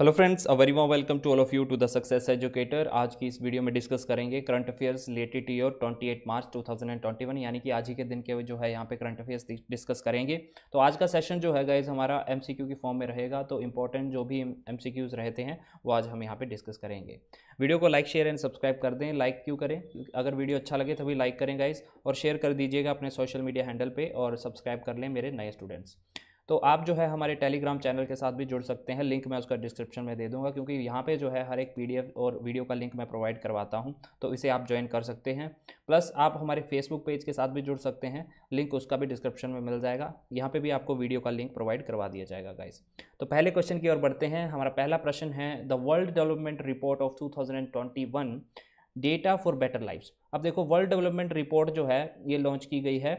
hello friends a very warm welcome to all of you to the success educator आज की इस video में discuss करेंगे current affairs related to year 28 March 2021 यानी कि आज ही के दिन के जो है यहाँ पे करंट अफेयर्स डिस्कस करेंगे तो आज का सेशन जो है गाइज हमारा एमसीक्यू की फॉर्म में रहेगा तो इंपॉर्टेंट जो भी एम रहते हैं वो आज हम यहाँ पर डिस्कस करेंगे वीडियो को लाइक शेयर एंड सब्सक्राइब कर दें लाइक क्यों करें अगर वीडियो अच्छा लगे तभी लाइक करें गाइज और शेयर कर दीजिएगा अपने सोशल मीडिया हैंडल पर और सब्सक्राइब कर लें मेरे नए स्टूडेंट्स तो आप जो है हमारे टेलीग्राम चैनल के साथ भी जुड़ सकते हैं लिंक मैं उसका डिस्क्रिप्शन में दे दूंगा क्योंकि यहाँ पे जो है हर एक पीडीएफ और वीडियो का लिंक मैं प्रोवाइड करवाता हूँ तो इसे आप ज्वाइन कर सकते हैं प्लस आप हमारे फेसबुक पेज के साथ भी जुड़ सकते हैं लिंक उसका भी डिस्क्रिप्शन में मिल जाएगा यहाँ पर भी आपको वीडियो का लिंक प्रोवाइड करवा दिया जाएगा गाइज तो पहले क्वेश्चन की ओर बढ़ते हैं हमारा पहला प्रश्न है the world development report of to data for better life अब देखो वर्ल्ड डेवलपमेंट रिपोर्ट जो है ये लॉन्च की गई है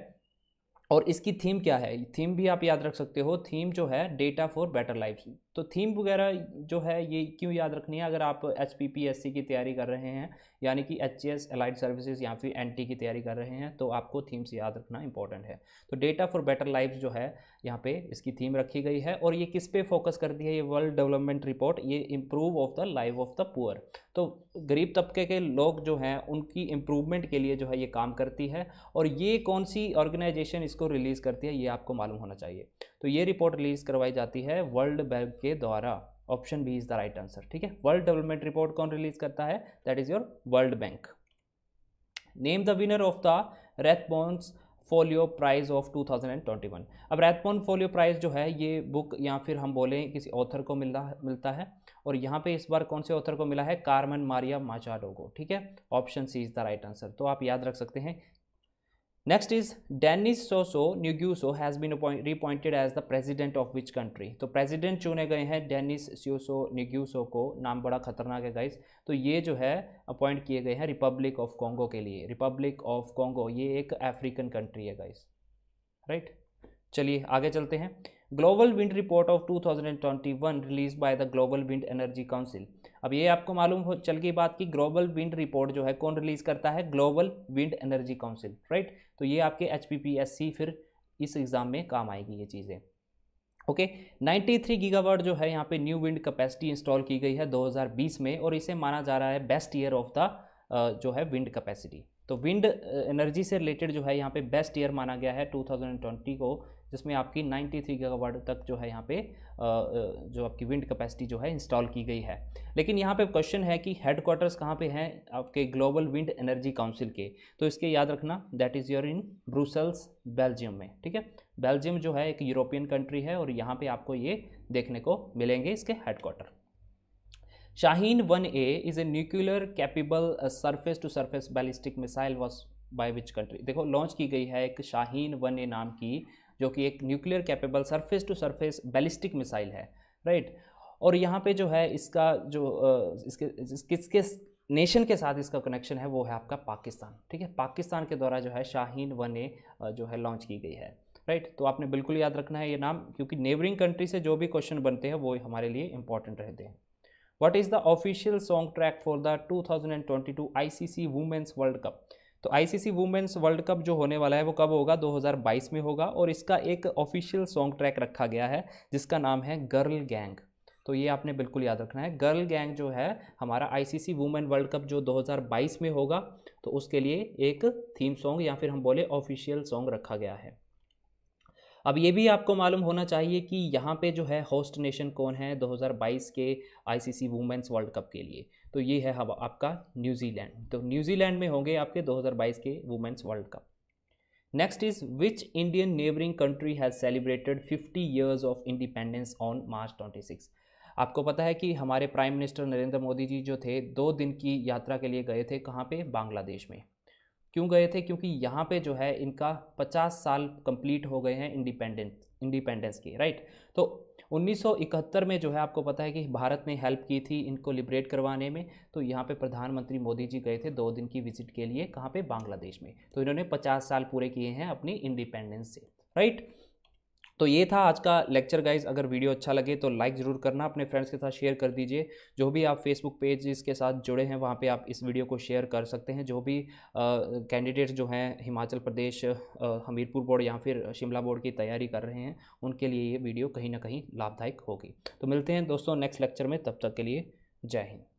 और इसकी थीम क्या है थीम भी आप याद रख सकते हो थीम जो है डेटा फॉर बेटर लाइफ तो थीम वगैरह जो है ये क्यों याद रखनी है अगर आप H P P S C की तैयारी कर रहे हैं यानी कि एच एस एलाइड सर्विसेज या फिर एन टी की तैयारी कर रहे हैं तो आपको थीम्स याद रखना इंपॉर्टेंट है तो डेटा फॉर बेटर लाइफ जो है यहाँ पे इसकी थीम रखी गई है और ये किस पे फोकस करती है ये वर्ल्ड डेवलपमेंट रिपोर्ट ये improve of the life of the poor तो गरीब तबके के लोग जो हैं उनकी इम्प्रूवमेंट के लिए जो है ये काम करती है और ये कौन सी ऑर्गेनाइजेशन इस किसको रिलीज़ करती है ये आपको मालूम होना चाहिए तो ये रिपोर्ट रिलीज़ करवाई जाती है वर्ल्ड बैंक के द्वारा option B is the right answer ठीक है वर्ल्ड डेवलपमेंट रिपोर्ट कौन रिलीज़ करता है that is your World Bank name the winner of the Rathbones Folio prize of 2021 अब रैथबोन फोलियो प्राइज जो है ये बुक या फिर हम बोलें किसी ऑथर को मिलता मिलता है और यहाँ पे इस बार कौन से ऑथर को मिला है कार्मन मारिया माचाडो को ठीक है option C is the right answer तो आप याद रख सकते हैं next is Denis Sassou Nguesso has been reappointed as the president of which country तो प्रेजिडेंट चुने गए हैं डेनिस सियोसो न्यूग्यूसो को नाम बड़ा खतरनाक है गाइस तो ये जो है अपॉइंट किए गए हैं रिपब्लिक ऑफ कॉन्गो के लिए रिपब्लिक ऑफ कॉन्गो ये एक अफ्रीकन कंट्री है गाइस राइट चलिए आगे चलते हैं global wind report of two thousand and twenty one release by the global wind energy council अब ये आपको मालूम हो चल गई बात की ग्लोबल विंड रिपोर्ट जो है कौन रिलीज़ करता है global wind energy council right तो ये आपके एच फिर इस एग्ज़ाम में काम आएगी ये चीज़ें ओके okay, 93 गीगावाट जो है यहाँ पे न्यू विंड कैपेसिटी इंस्टॉल की गई है 2020 में और इसे माना जा रहा है बेस्ट ईयर ऑफ द जो है विंड कैपेसिटी तो विंड एनर्जी uh, से रिलेटेड जो है यहाँ पे बेस्ट ईयर माना गया है 2020 को जिसमें आपकी 93 थ्री तक जो है यहाँ पे uh, uh, जो आपकी विंड कैपेसिटी जो है इंस्टॉल की गई है लेकिन यहाँ पे क्वेश्चन है कि हेडक्वार्टर्स कहाँ पे हैं आपके ग्लोबल विंड एनर्जी काउंसिल के तो इसके याद रखना that is your in Brussels Belgium में ठीक है बेल्जियम जो है एक यूरोपियन कंट्री है और यहाँ पर आपको ये देखने को मिलेंगे इसके headquarter Shaheen 1A is a nuclear capable uh, surface to surface ballistic missile was by which country देखो लॉन्च की गई है एक शाहीन वन ए नाम की जो कि एक nuclear capable surface to surface ballistic missile है राइट और यहाँ पे जो है इसका जो uh, इसके किसके नेशन के साथ इसका कनेक्शन है वो है आपका पाकिस्तान ठीक है पाकिस्तान के द्वारा जो है शाहीन वन ए जो है लॉन्च की गई है राइट तो आपने बिल्कुल याद रखना है ये नाम क्योंकि नेबरिंग कंट्री से जो भी क्वेश्चन बनते हैं वो हमारे लिए इंपॉर्टेंट रहते हैं what is the official song track for the 2022 ICC women's world cup तो आईसीसी वुमेंस वर्ल्ड कप जो होने वाला है वो कब होगा 2022 में होगा और इसका एक ऑफिशियल सॉन्ग ट्रैक रखा गया है जिसका नाम है गर्ल गैंग तो ये आपने बिल्कुल याद रखना है गर्ल गैंग जो है हमारा आईसीसी वुमेन वर्ल्ड कप जो 2022 में होगा तो उसके लिए एक थीम सॉन्ग या फिर हम बोले ऑफिशियल सॉन्ग रखा गया है अब ये भी आपको मालूम होना चाहिए कि यहाँ पे जो है होस्ट नेशन कौन है 2022 के आईसीसी वुमेंस वर्ल्ड कप के लिए तो ये है हाँ आपका न्यूजीलैंड तो न्यूजीलैंड में होंगे आपके 2022 के women's world cup next is which Indian neighbouring country has celebrated 50 years of independence on March 26 आपको पता है कि हमारे प्राइम मिनिस्टर नरेंद्र मोदी जी जो थे दो दिन की यात्रा के लिए गए थे कहाँ पे बांग्लादेश में क्यों गए थे क्योंकि यहाँ पे जो है इनका 50 साल कंप्लीट हो गए हैं इंडिपेंडेंस इंडिपेंडेंस के राइट तो 1971 में जो है आपको पता है कि भारत ने हेल्प की थी इनको लिबरेट करवाने में तो यहाँ पे प्रधानमंत्री मोदी जी गए थे दो दिन की विजिट के लिए कहाँ पे बांग्लादेश में तो इन्होंने 50 साल पूरे किए हैं अपनी इंडिपेंडेंस से राइट तो ये था आज का लेक्चर गाइज अगर वीडियो अच्छा लगे तो लाइक ज़रूर करना अपने फ्रेंड्स के साथ शेयर कर दीजिए जो भी आप फेसबुक पेज के साथ जुड़े हैं वहाँ पे आप इस वीडियो को शेयर कर सकते हैं जो भी कैंडिडेट्स जो हैं हिमाचल प्रदेश हमीरपुर बोर्ड या फिर शिमला बोर्ड की तैयारी कर रहे हैं उनके लिए ये वीडियो कहीं ना कहीं लाभदायक होगी तो मिलते हैं दोस्तों नेक्स्ट लेक्चर में तब तक के लिए जय हिंद